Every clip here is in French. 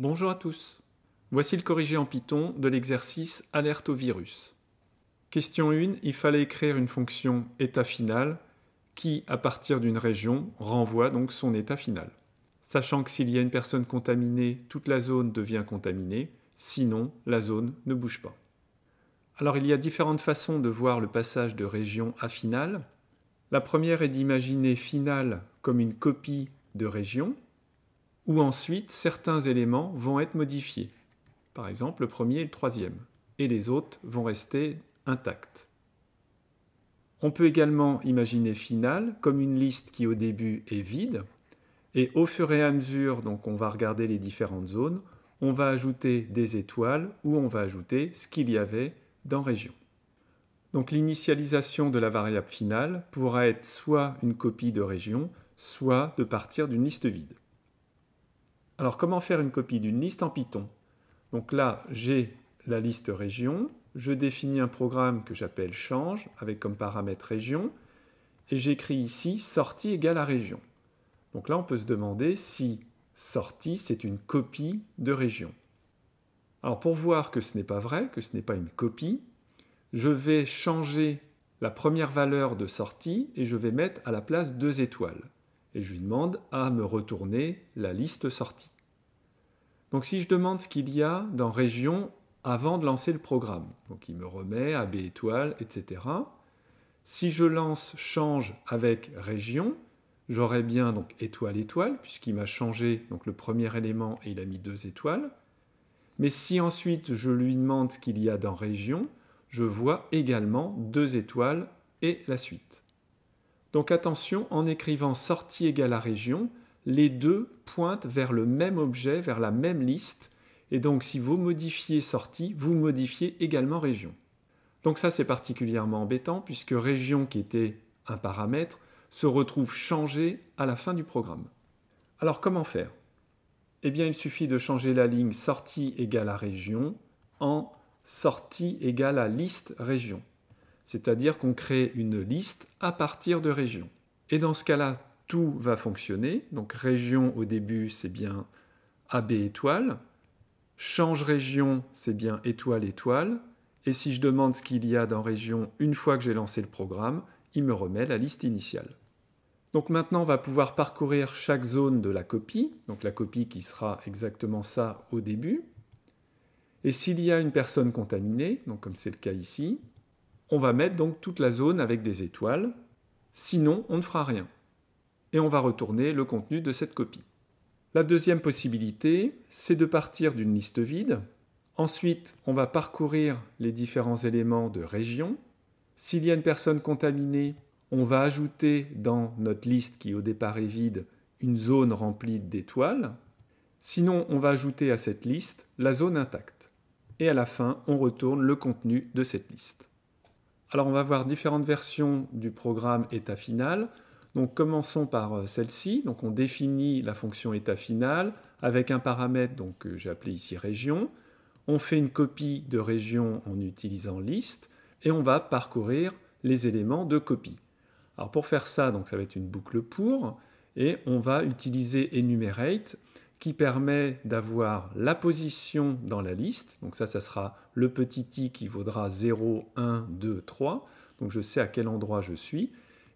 Bonjour à tous. Voici le corrigé en Python de l'exercice Alerte au virus. Question 1, il fallait écrire une fonction état final qui, à partir d'une région, renvoie donc son état final. Sachant que s'il y a une personne contaminée, toute la zone devient contaminée, sinon la zone ne bouge pas. Alors il y a différentes façons de voir le passage de région à finale. La première est d'imaginer finale comme une copie de région, où ensuite certains éléments vont être modifiés. Par exemple, le premier et le troisième, et les autres vont rester intacts. On peut également imaginer final comme une liste qui au début est vide, et au fur et à mesure, donc on va regarder les différentes zones, on va ajouter des étoiles ou on va ajouter ce qu'il y avait dans région. Donc l'initialisation de la variable finale pourra être soit une copie de région, soit de partir d'une liste vide. Alors comment faire une copie d'une liste en Python Donc là, j'ai la liste région, je définis un programme que j'appelle change avec comme paramètre région et j'écris ici sortie égale à région. Donc là, on peut se demander si sortie, c'est une copie de région. Alors pour voir que ce n'est pas vrai, que ce n'est pas une copie, je vais changer la première valeur de sortie et je vais mettre à la place deux étoiles et je lui demande à me retourner la liste sortie. Donc si je demande ce qu'il y a dans région avant de lancer le programme, donc il me remet AB étoile, etc. Si je lance change avec région, j'aurai bien donc étoile étoile, puisqu'il m'a changé donc le premier élément et il a mis deux étoiles. Mais si ensuite je lui demande ce qu'il y a dans région, je vois également deux étoiles et la suite. Donc attention, en écrivant sortie égale à région, les deux pointent vers le même objet, vers la même liste. Et donc si vous modifiez sortie, vous modifiez également région. Donc ça c'est particulièrement embêtant puisque région qui était un paramètre se retrouve changé à la fin du programme. Alors comment faire Eh bien il suffit de changer la ligne sortie égale à région en sortie égale à liste région c'est-à-dire qu'on crée une liste à partir de régions. Et dans ce cas-là, tout va fonctionner. Donc région au début, c'est bien AB étoile. Change région, c'est bien étoile étoile. Et si je demande ce qu'il y a dans région une fois que j'ai lancé le programme, il me remet la liste initiale. Donc maintenant, on va pouvoir parcourir chaque zone de la copie, donc la copie qui sera exactement ça au début. Et s'il y a une personne contaminée, donc comme c'est le cas ici, on va mettre donc toute la zone avec des étoiles, sinon on ne fera rien. Et on va retourner le contenu de cette copie. La deuxième possibilité, c'est de partir d'une liste vide. Ensuite, on va parcourir les différents éléments de région. S'il y a une personne contaminée, on va ajouter dans notre liste qui au départ est vide une zone remplie d'étoiles. Sinon, on va ajouter à cette liste la zone intacte. Et à la fin, on retourne le contenu de cette liste. Alors on va voir différentes versions du programme état final. Donc commençons par euh, celle-ci. Donc on définit la fonction état final avec un paramètre donc, que j'ai appelé ici région. On fait une copie de région en utilisant liste et on va parcourir les éléments de copie. Alors pour faire ça, donc ça va être une boucle pour et on va utiliser enumerate qui permet d'avoir la position dans la liste. Donc ça, ça sera le petit i qui vaudra 0, 1, 2, 3. Donc je sais à quel endroit je suis.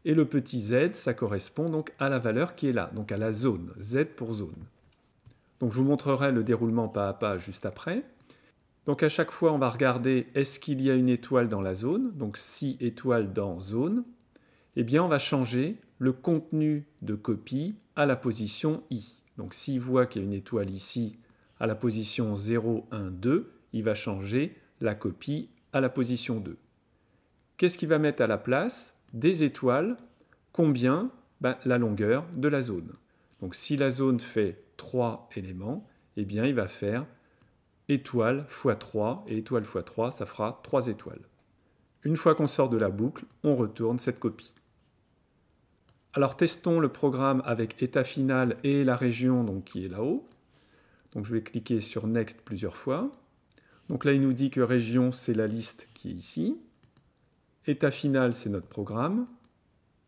Et le petit z, ça correspond donc à la valeur qui est là, donc à la zone, z pour zone. Donc je vous montrerai le déroulement pas à pas juste après. Donc à chaque fois, on va regarder est-ce qu'il y a une étoile dans la zone, donc si étoile dans zone, eh bien on va changer le contenu de copie à la position i. Donc s'il voit qu'il y a une étoile ici à la position 0, 1, 2, il va changer la copie à la position 2. Qu'est-ce qu'il va mettre à la place Des étoiles. Combien ben, La longueur de la zone. Donc si la zone fait 3 éléments, eh bien il va faire étoile x 3, et étoile x 3, ça fera 3 étoiles. Une fois qu'on sort de la boucle, on retourne cette copie. Alors testons le programme avec état final et la région donc, qui est là-haut. Donc je vais cliquer sur Next plusieurs fois. Donc là, il nous dit que région, c'est la liste qui est ici. État final, c'est notre programme.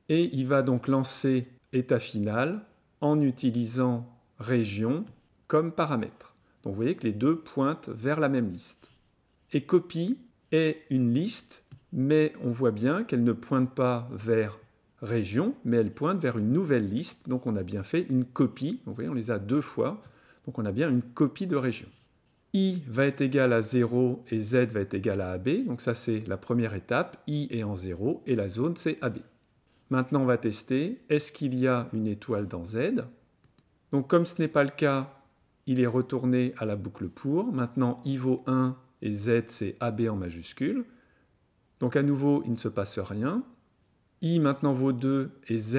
Et il va donc lancer état final en utilisant région comme paramètre. Donc vous voyez que les deux pointent vers la même liste. Et copie est une liste, mais on voit bien qu'elle ne pointe pas vers région, mais elle pointe vers une nouvelle liste. Donc on a bien fait une copie. Vous voyez, on les a deux fois. Donc on a bien une copie de région. I va être égal à 0 et Z va être égal à AB. Donc ça c'est la première étape. I est en 0 et la zone c'est AB. Maintenant on va tester. Est-ce qu'il y a une étoile dans Z Donc comme ce n'est pas le cas, il est retourné à la boucle pour. Maintenant I vaut 1 et Z c'est AB en majuscule. Donc à nouveau il ne se passe rien. I maintenant vaut 2 et Z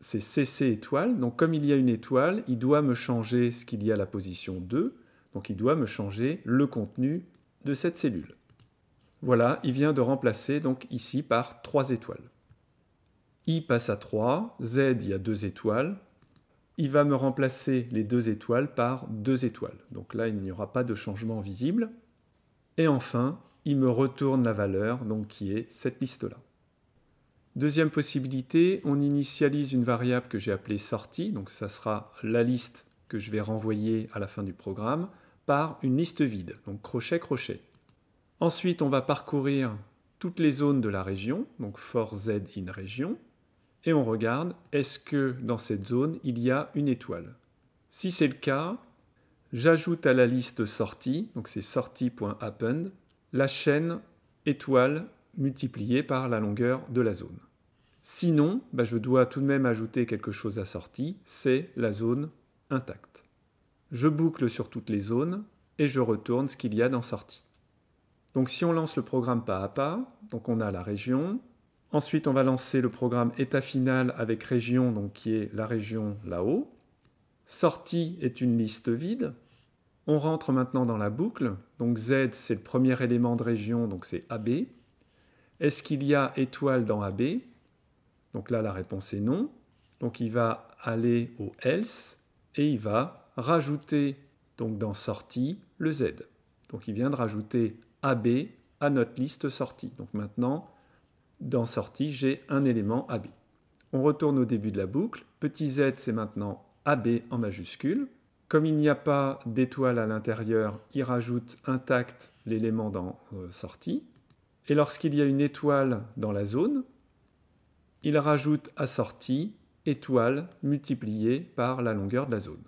c'est CC étoile. Donc comme il y a une étoile, il doit me changer ce qu'il y a à la position 2. Donc il doit me changer le contenu de cette cellule. Voilà, il vient de remplacer donc ici par 3 étoiles. I passe à 3, Z il y a 2 étoiles. Il va me remplacer les 2 étoiles par 2 étoiles. Donc là, il n'y aura pas de changement visible. Et enfin, il me retourne la valeur, donc qui est cette liste-là. Deuxième possibilité, on initialise une variable que j'ai appelée sortie, donc ça sera la liste que je vais renvoyer à la fin du programme, par une liste vide, donc crochet, crochet. Ensuite, on va parcourir toutes les zones de la région, donc for z in région, et on regarde est-ce que dans cette zone il y a une étoile. Si c'est le cas, j'ajoute à la liste sortie, donc c'est sortie.append, la chaîne étoile multiplié par la longueur de la zone. Sinon, bah, je dois tout de même ajouter quelque chose à sortie c'est la zone intacte. Je boucle sur toutes les zones et je retourne ce qu'il y a dans sortie. Donc si on lance le programme pas à pas, donc on a la région, ensuite on va lancer le programme état final avec région, donc qui est la région là-haut. Sortie est une liste vide. On rentre maintenant dans la boucle, donc Z c'est le premier élément de région, donc c'est AB. Est-ce qu'il y a étoile dans AB Donc là, la réponse est non. Donc il va aller au else et il va rajouter donc dans sortie le Z. Donc il vient de rajouter AB à notre liste sortie. Donc maintenant, dans sortie, j'ai un élément AB. On retourne au début de la boucle. Petit z, c'est maintenant AB en majuscule. Comme il n'y a pas d'étoile à l'intérieur, il rajoute intact l'élément dans euh, sortie et lorsqu'il y a une étoile dans la zone, il rajoute à sortie étoile multipliée par la longueur de la zone.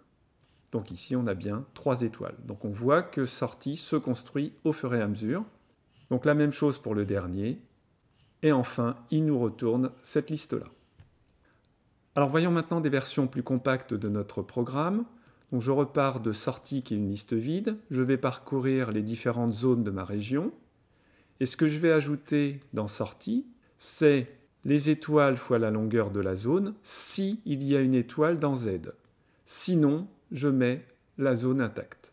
Donc ici, on a bien trois étoiles. Donc on voit que sortie se construit au fur et à mesure. Donc la même chose pour le dernier. Et enfin, il nous retourne cette liste-là. Alors voyons maintenant des versions plus compactes de notre programme. Donc je repars de sortie qui est une liste vide. Je vais parcourir les différentes zones de ma région. Et ce que je vais ajouter dans sortie, c'est les étoiles fois la longueur de la zone si il y a une étoile dans Z. Sinon, je mets la zone intacte.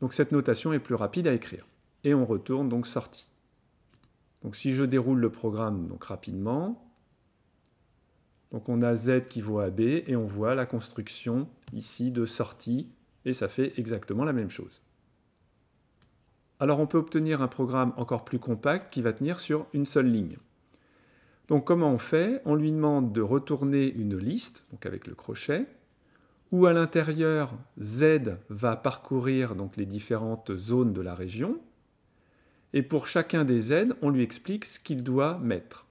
Donc cette notation est plus rapide à écrire. Et on retourne donc sortie. Donc si je déroule le programme donc rapidement, donc on a Z qui vaut AB et on voit la construction ici de sortie et ça fait exactement la même chose alors on peut obtenir un programme encore plus compact qui va tenir sur une seule ligne. Donc comment on fait On lui demande de retourner une liste, donc avec le crochet, où à l'intérieur, Z va parcourir donc les différentes zones de la région, et pour chacun des Z, on lui explique ce qu'il doit mettre.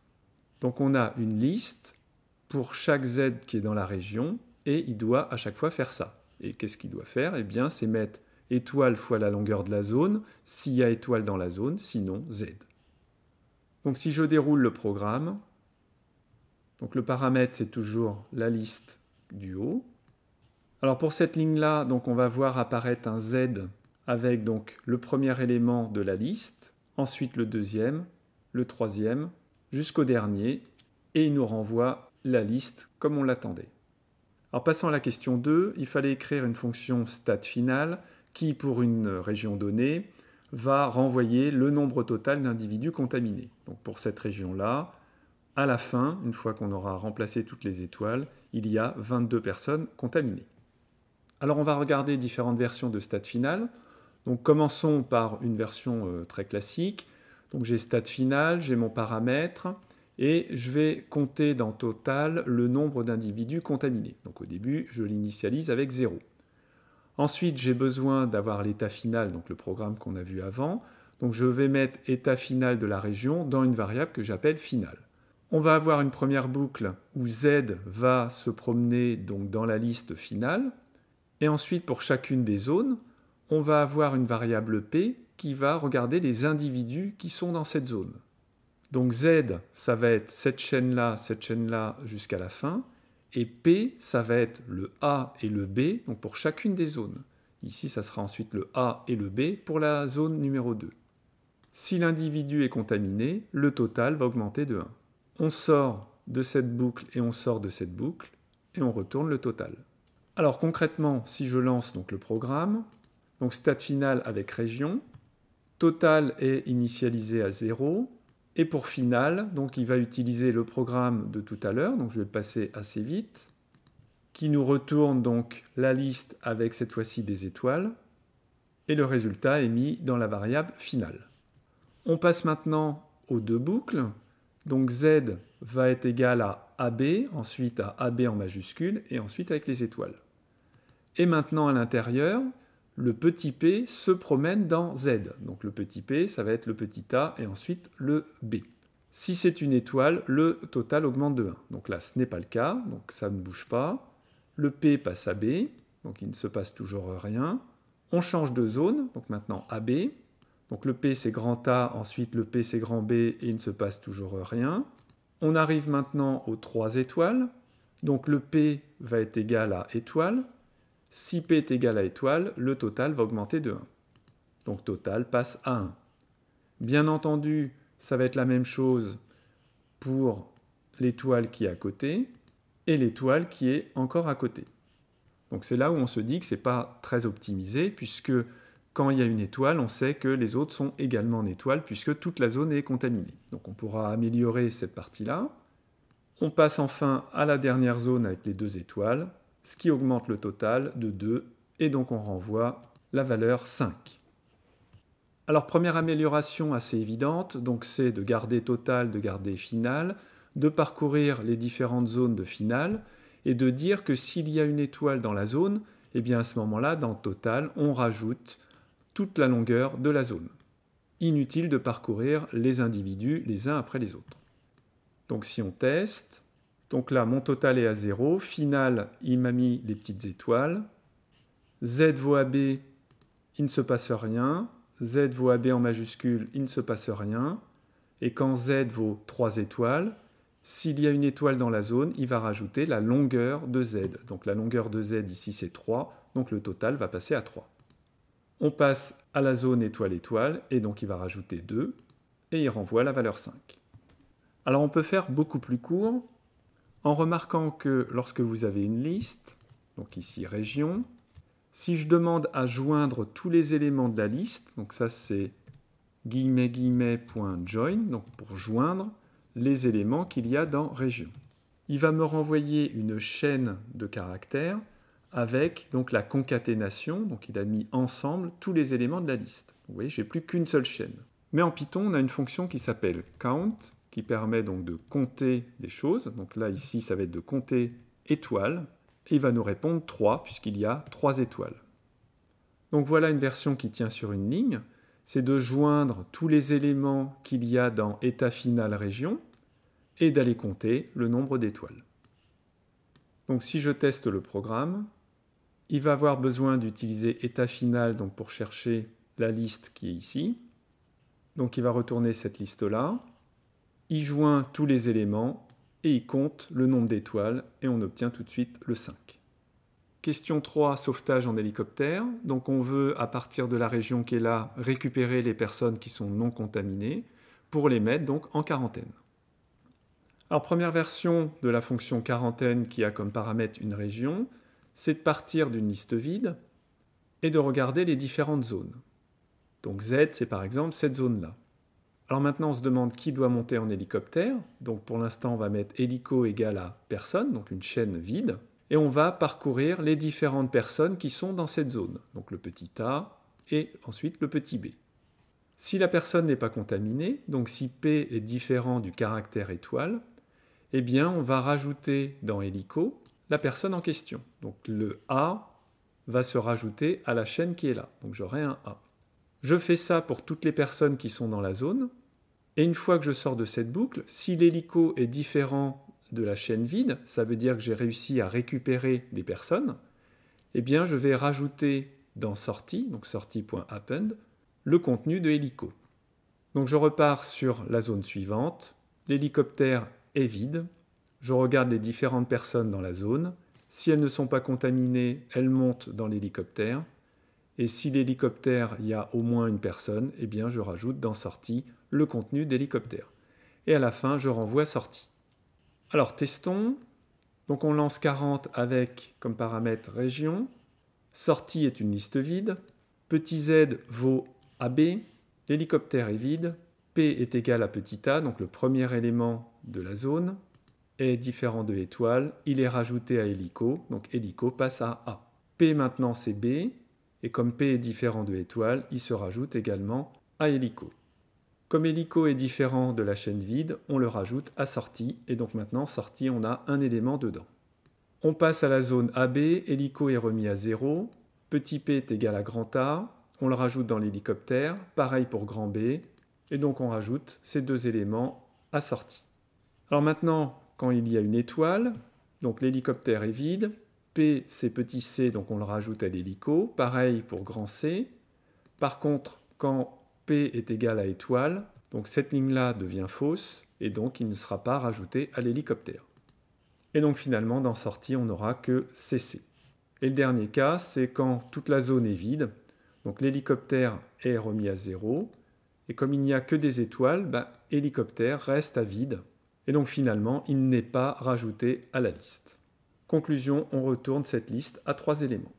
Donc on a une liste pour chaque Z qui est dans la région, et il doit à chaque fois faire ça. Et qu'est-ce qu'il doit faire Eh bien, c'est mettre étoile fois la longueur de la zone, s'il y a étoile dans la zone, sinon z. Donc si je déroule le programme, donc le paramètre c'est toujours la liste du haut. Alors pour cette ligne-là, on va voir apparaître un z avec donc le premier élément de la liste, ensuite le deuxième, le troisième, jusqu'au dernier, et il nous renvoie la liste comme on l'attendait. En passant à la question 2, il fallait écrire une fonction stat finale qui, pour une région donnée, va renvoyer le nombre total d'individus contaminés. Donc pour cette région-là, à la fin, une fois qu'on aura remplacé toutes les étoiles, il y a 22 personnes contaminées. Alors on va regarder différentes versions de stade final. Donc commençons par une version euh, très classique. Donc j'ai stade final, j'ai mon paramètre et je vais compter dans total le nombre d'individus contaminés. Donc au début, je l'initialise avec 0. Ensuite, j'ai besoin d'avoir l'état final, donc le programme qu'on a vu avant. Donc je vais mettre état final de la région dans une variable que j'appelle finale. On va avoir une première boucle où Z va se promener donc dans la liste finale. Et ensuite, pour chacune des zones, on va avoir une variable P qui va regarder les individus qui sont dans cette zone. Donc Z, ça va être cette chaîne-là, cette chaîne-là jusqu'à la fin. Et P, ça va être le A et le B, donc pour chacune des zones. Ici, ça sera ensuite le A et le B pour la zone numéro 2. Si l'individu est contaminé, le total va augmenter de 1. On sort de cette boucle et on sort de cette boucle, et on retourne le total. Alors concrètement, si je lance donc le programme, donc stade final avec région, total est initialisé à 0, et pour final, donc il va utiliser le programme de tout à l'heure, donc je vais passer assez vite, qui nous retourne donc la liste avec cette fois-ci des étoiles, et le résultat est mis dans la variable finale. On passe maintenant aux deux boucles, donc Z va être égal à AB, ensuite à AB en majuscule, et ensuite avec les étoiles. Et maintenant à l'intérieur, le petit p se promène dans Z. Donc le petit p, ça va être le petit a et ensuite le b. Si c'est une étoile, le total augmente de 1. Donc là, ce n'est pas le cas, donc ça ne bouge pas. Le p passe à b, donc il ne se passe toujours rien. On change de zone, donc maintenant AB. Donc le P c'est grand A, ensuite le P c'est grand B et il ne se passe toujours rien. On arrive maintenant aux trois étoiles. Donc le P va être égal à étoile. Si P est égal à étoile, le total va augmenter de 1. Donc total passe à 1. Bien entendu, ça va être la même chose pour l'étoile qui est à côté et l'étoile qui est encore à côté. Donc c'est là où on se dit que ce n'est pas très optimisé, puisque quand il y a une étoile, on sait que les autres sont également en étoile, puisque toute la zone est contaminée. Donc on pourra améliorer cette partie-là. On passe enfin à la dernière zone avec les deux étoiles, ce qui augmente le total de 2, et donc on renvoie la valeur 5. Alors première amélioration assez évidente, donc c'est de garder total, de garder Final, de parcourir les différentes zones de finale et de dire que s'il y a une étoile dans la zone, eh bien à ce moment-là, dans total, on rajoute toute la longueur de la zone. Inutile de parcourir les individus les uns après les autres. Donc si on teste, donc là, mon total est à 0. Final, il m'a mis les petites étoiles. Z vaut AB, il ne se passe rien. Z vaut AB en majuscule, il ne se passe rien. Et quand Z vaut 3 étoiles, s'il y a une étoile dans la zone, il va rajouter la longueur de Z. Donc la longueur de Z ici c'est 3, donc le total va passer à 3. On passe à la zone étoile-étoile, et donc il va rajouter 2, et il renvoie la valeur 5. Alors on peut faire beaucoup plus court, en remarquant que lorsque vous avez une liste, donc ici région, si je demande à joindre tous les éléments de la liste, donc ça c'est guillemets guillemets point join, donc pour joindre les éléments qu'il y a dans région. Il va me renvoyer une chaîne de caractères avec donc la concaténation, donc il a mis ensemble tous les éléments de la liste. Vous voyez, j'ai plus qu'une seule chaîne. Mais en Python, on a une fonction qui s'appelle count permet donc de compter des choses. Donc là, ici, ça va être de compter étoiles. Et il va nous répondre 3, puisqu'il y a 3 étoiles. Donc voilà une version qui tient sur une ligne. C'est de joindre tous les éléments qu'il y a dans état final région et d'aller compter le nombre d'étoiles. Donc si je teste le programme, il va avoir besoin d'utiliser état final donc pour chercher la liste qui est ici. Donc il va retourner cette liste-là y joint tous les éléments et y compte le nombre d'étoiles et on obtient tout de suite le 5. Question 3, sauvetage en hélicoptère. Donc on veut, à partir de la région qui est là, récupérer les personnes qui sont non contaminées pour les mettre donc en quarantaine. Alors première version de la fonction quarantaine qui a comme paramètre une région, c'est de partir d'une liste vide et de regarder les différentes zones. Donc Z, c'est par exemple cette zone-là. Alors maintenant, on se demande qui doit monter en hélicoptère. Donc pour l'instant, on va mettre hélico égale à personne, donc une chaîne vide. Et on va parcourir les différentes personnes qui sont dans cette zone. Donc le petit a et ensuite le petit b. Si la personne n'est pas contaminée, donc si p est différent du caractère étoile, eh bien on va rajouter dans hélico la personne en question. Donc le a va se rajouter à la chaîne qui est là. Donc j'aurai un a. Je fais ça pour toutes les personnes qui sont dans la zone. Et une fois que je sors de cette boucle, si l'hélico est différent de la chaîne vide, ça veut dire que j'ai réussi à récupérer des personnes, eh bien je vais rajouter dans sortie, donc sortie.append, le contenu de hélico. Donc je repars sur la zone suivante, l'hélicoptère est vide, je regarde les différentes personnes dans la zone, si elles ne sont pas contaminées, elles montent dans l'hélicoptère, et si l'hélicoptère, il y a au moins une personne, eh bien je rajoute dans sortie le contenu d'hélicoptère. Et à la fin, je renvoie sortie. Alors testons. Donc on lance 40 avec comme paramètre région. Sortie est une liste vide. Petit z vaut AB. L'hélicoptère est vide. P est égal à petit a, donc le premier élément de la zone est différent de l'étoile. Il est rajouté à hélico, donc hélico passe à A. P maintenant c'est B et comme P est différent de étoile, il se rajoute également à hélico. Comme hélico est différent de la chaîne vide, on le rajoute à sortie, et donc maintenant sortie on a un élément dedans. On passe à la zone AB, hélico est remis à 0, petit p est égal à grand A, on le rajoute dans l'hélicoptère, pareil pour grand B, et donc on rajoute ces deux éléments à sortie. Alors maintenant, quand il y a une étoile, donc l'hélicoptère est vide, P, c'est petit c, donc on le rajoute à l'hélico. Pareil pour grand C. Par contre, quand P est égal à étoile, donc cette ligne-là devient fausse, et donc il ne sera pas rajouté à l'hélicoptère. Et donc finalement, dans sortie, on n'aura que CC. Et le dernier cas, c'est quand toute la zone est vide, donc l'hélicoptère est remis à zéro, et comme il n'y a que des étoiles, l'hélicoptère bah, hélicoptère reste à vide, et donc finalement, il n'est pas rajouté à la liste. Conclusion, on retourne cette liste à trois éléments.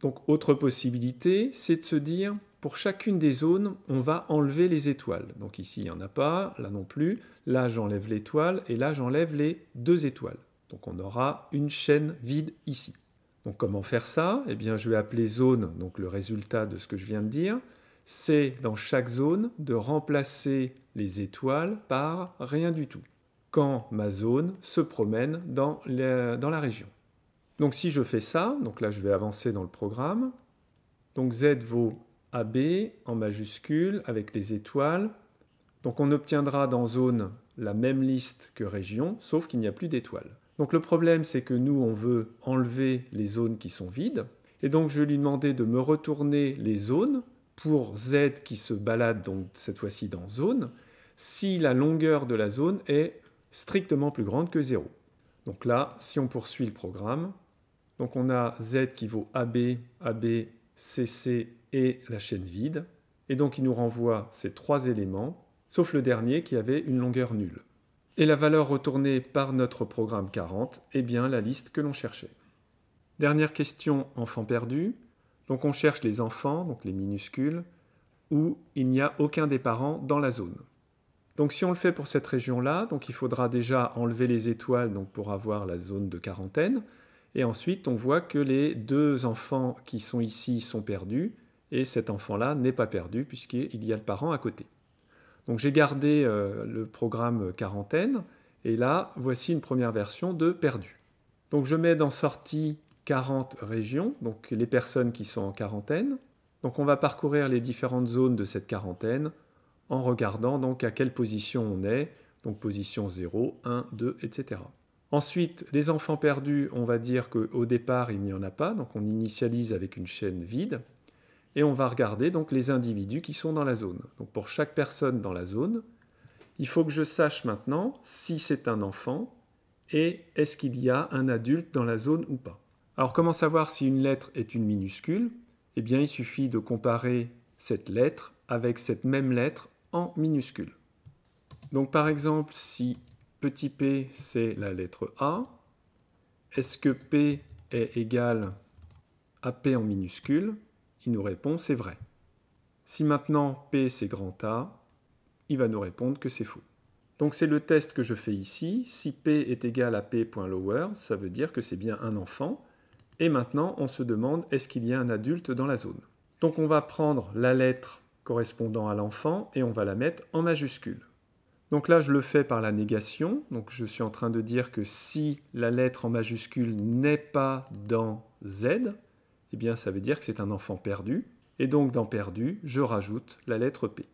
Donc autre possibilité, c'est de se dire, pour chacune des zones, on va enlever les étoiles. Donc ici, il n'y en a pas, là non plus. Là, j'enlève l'étoile et là, j'enlève les deux étoiles. Donc on aura une chaîne vide ici. Donc comment faire ça Eh bien, je vais appeler zone, donc le résultat de ce que je viens de dire. C'est dans chaque zone de remplacer les étoiles par rien du tout quand ma zone se promène dans, dans la région. Donc si je fais ça, donc là je vais avancer dans le programme, donc Z vaut AB en majuscule avec les étoiles, donc on obtiendra dans zone la même liste que région, sauf qu'il n'y a plus d'étoiles. Donc le problème c'est que nous on veut enlever les zones qui sont vides, et donc je vais lui demander de me retourner les zones pour Z qui se balade donc cette fois-ci dans zone, si la longueur de la zone est strictement plus grande que 0. Donc là, si on poursuit le programme, donc on a Z qui vaut AB, AB, CC et la chaîne vide. Et donc il nous renvoie ces trois éléments, sauf le dernier qui avait une longueur nulle. Et la valeur retournée par notre programme 40 est bien la liste que l'on cherchait. Dernière question, enfants perdus. Donc on cherche les enfants, donc les minuscules, où il n'y a aucun des parents dans la zone. Donc si on le fait pour cette région-là, donc il faudra déjà enlever les étoiles pour avoir la zone de quarantaine. Et ensuite, on voit que les deux enfants qui sont ici sont perdus, et cet enfant-là n'est pas perdu puisqu'il y a le parent à côté. Donc j'ai gardé euh, le programme quarantaine, et là, voici une première version de perdu. Donc je mets dans sortie 40 régions, donc les personnes qui sont en quarantaine. Donc on va parcourir les différentes zones de cette quarantaine, en regardant donc à quelle position on est, donc position 0, 1, 2, etc. Ensuite, les enfants perdus, on va dire qu'au départ, il n'y en a pas, donc on initialise avec une chaîne vide, et on va regarder donc les individus qui sont dans la zone. Donc pour chaque personne dans la zone, il faut que je sache maintenant si c'est un enfant et est-ce qu'il y a un adulte dans la zone ou pas. Alors comment savoir si une lettre est une minuscule Eh bien il suffit de comparer cette lettre avec cette même lettre en minuscules. Donc par exemple, si petit p c'est la lettre A, est-ce que p est égal à p en minuscule Il nous répond c'est vrai. Si maintenant p c'est grand A, il va nous répondre que c'est faux. Donc c'est le test que je fais ici. Si p est égal à p.lower, ça veut dire que c'est bien un enfant. Et maintenant, on se demande est-ce qu'il y a un adulte dans la zone. Donc on va prendre la lettre correspondant à l'enfant et on va la mettre en majuscule. Donc là, je le fais par la négation. Donc je suis en train de dire que si la lettre en majuscule n'est pas dans Z, eh bien ça veut dire que c'est un enfant perdu. Et donc dans perdu, je rajoute la lettre P.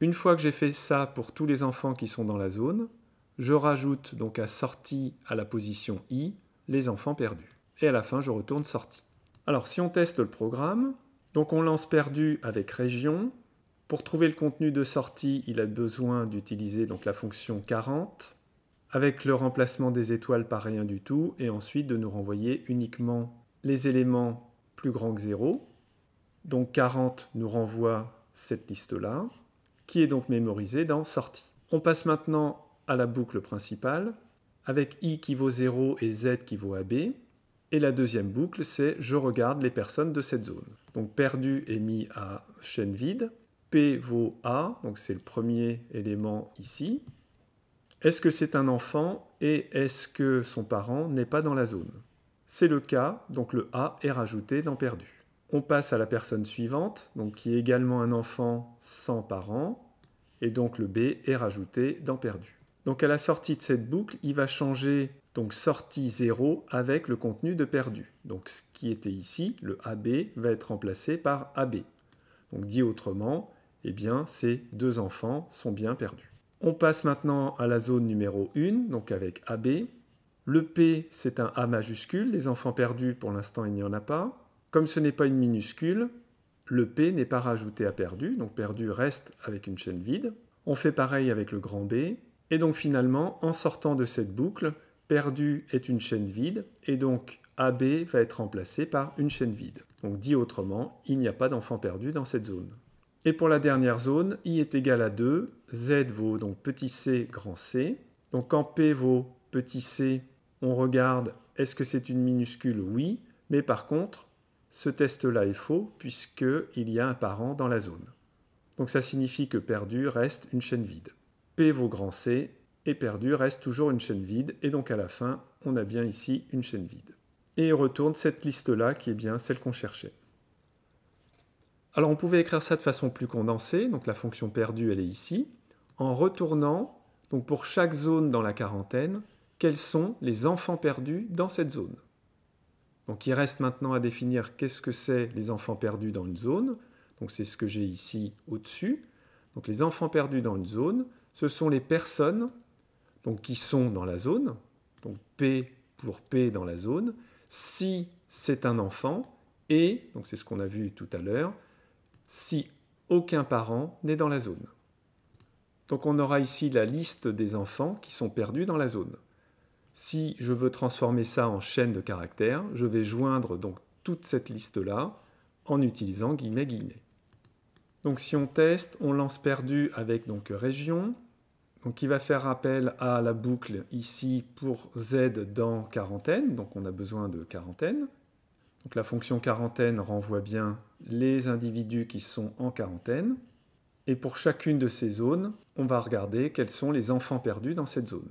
Une fois que j'ai fait ça pour tous les enfants qui sont dans la zone, je rajoute donc à sortie à la position I les enfants perdus. Et à la fin, je retourne sortie. Alors si on teste le programme, donc on lance perdu avec région, pour trouver le contenu de sortie, il a besoin d'utiliser donc la fonction 40 avec le remplacement des étoiles par rien du tout et ensuite de nous renvoyer uniquement les éléments plus grands que 0. Donc 40 nous renvoie cette liste-là qui est donc mémorisée dans sortie. On passe maintenant à la boucle principale avec i qui vaut 0 et z qui vaut AB. Et la deuxième boucle, c'est je regarde les personnes de cette zone. Donc perdu est mis à chaîne vide. P vaut A, donc c'est le premier élément ici, est-ce que c'est un enfant et est-ce que son parent n'est pas dans la zone C'est le cas, donc le A est rajouté dans perdu. On passe à la personne suivante, donc qui est également un enfant sans parent, et donc le B est rajouté dans perdu. Donc à la sortie de cette boucle, il va changer donc sortie 0 avec le contenu de perdu. Donc ce qui était ici, le AB, va être remplacé par AB. Donc dit autrement, eh bien ces deux enfants sont bien perdus. On passe maintenant à la zone numéro 1, donc avec AB. Le P, c'est un A majuscule, les enfants perdus, pour l'instant, il n'y en a pas. Comme ce n'est pas une minuscule, le P n'est pas rajouté à perdu, donc perdu reste avec une chaîne vide. On fait pareil avec le grand B, et donc finalement, en sortant de cette boucle, perdu est une chaîne vide, et donc AB va être remplacé par une chaîne vide. Donc dit autrement, il n'y a pas d'enfant perdus dans cette zone. Et pour la dernière zone, i est égal à 2, z vaut donc petit c grand c. Donc quand p vaut petit c, on regarde est-ce que c'est une minuscule Oui, mais par contre, ce test-là est faux puisqu'il y a un parent dans la zone. Donc ça signifie que perdu reste une chaîne vide. P vaut grand C et perdu reste toujours une chaîne vide et donc à la fin, on a bien ici une chaîne vide. Et on retourne cette liste-là qui est bien celle qu'on cherchait. Alors on pouvait écrire ça de façon plus condensée, donc la fonction perdue elle est ici, en retournant, donc pour chaque zone dans la quarantaine, quels sont les enfants perdus dans cette zone. Donc il reste maintenant à définir qu'est-ce que c'est les enfants perdus dans une zone, donc c'est ce que j'ai ici au-dessus. Donc les enfants perdus dans une zone, ce sont les personnes donc, qui sont dans la zone, donc P pour P dans la zone, si c'est un enfant, et, donc c'est ce qu'on a vu tout à l'heure, si aucun parent n'est dans la zone. Donc on aura ici la liste des enfants qui sont perdus dans la zone. Si je veux transformer ça en chaîne de caractères, je vais joindre donc toute cette liste-là en utilisant guillemets guillemets. Donc si on teste, on lance perdu avec donc région, donc qui va faire appel à la boucle ici pour Z dans quarantaine, donc on a besoin de quarantaine, donc la fonction quarantaine renvoie bien les individus qui sont en quarantaine. Et pour chacune de ces zones, on va regarder quels sont les enfants perdus dans cette zone.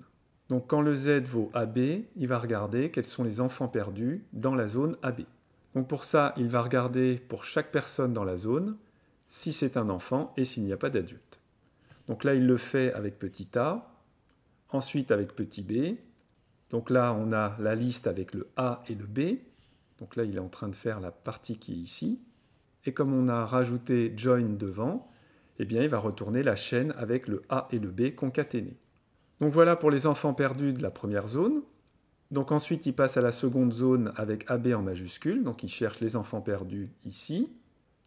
Donc quand le Z vaut AB, il va regarder quels sont les enfants perdus dans la zone AB. Donc pour ça, il va regarder pour chaque personne dans la zone si c'est un enfant et s'il n'y a pas d'adulte. Donc là, il le fait avec petit a, ensuite avec petit b. Donc là, on a la liste avec le a et le b. Donc là, il est en train de faire la partie qui est ici. Et comme on a rajouté join devant, eh bien, il va retourner la chaîne avec le A et le B concaténés. Donc voilà pour les enfants perdus de la première zone. Donc ensuite, il passe à la seconde zone avec AB en majuscule. Donc il cherche les enfants perdus ici.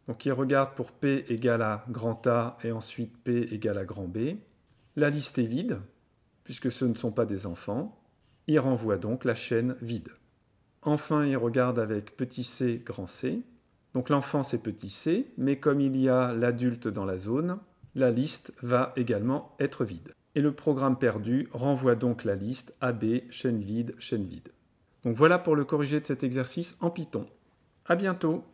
Donc il regarde pour P égale à grand A et ensuite P égale à grand B. La liste est vide, puisque ce ne sont pas des enfants. Il renvoie donc la chaîne vide. Enfin, il regarde avec petit c, grand C. Donc l'enfant, c'est petit c, mais comme il y a l'adulte dans la zone, la liste va également être vide. Et le programme perdu renvoie donc la liste AB, chaîne vide, chaîne vide. Donc voilà pour le corriger de cet exercice en Python. À bientôt!